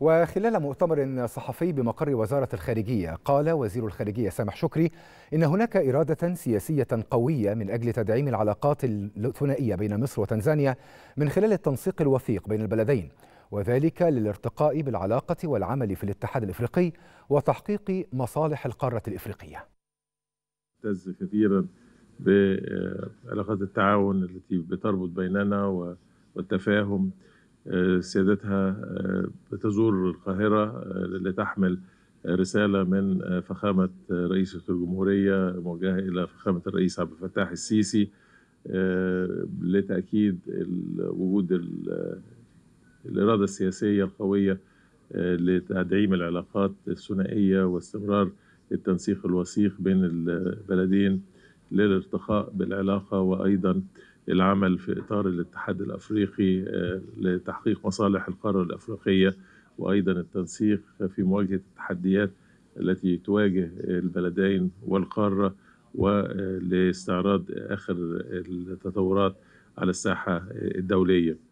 وخلال مؤتمر صحفي بمقر وزارة الخارجية قال وزير الخارجية سامح شكري إن هناك إرادة سياسية قوية من أجل تدعيم العلاقات الثنائية بين مصر وتنزانيا من خلال التنسيق الوثيق بين البلدين وذلك للارتقاء بالعلاقة والعمل في الاتحاد الإفريقي وتحقيق مصالح القارة الإفريقية اعتز كثيرا بعلاقات التعاون التي بتربط بيننا والتفاهم سيادتها آه، بتزور القاهرة آه، لتحمل آه، رسالة من فخامة رئيسة الجمهورية موجهة إلى فخامة الرئيس عبد الفتاح السيسي لتأكيد وجود الإرادة السياسية القوية لتدعيم العلاقات الثنائية واستمرار التنسيق الوثيق بين البلدين للارتقاء بالعلاقة وأيضا العمل في اطار الاتحاد الافريقي آه، لتحقيق مصالح القاره الافريقيه وايضا التنسيق في مواجهه التحديات التي تواجه البلدين والقاره ولاستعراض آه، اخر التطورات على الساحه الدوليه.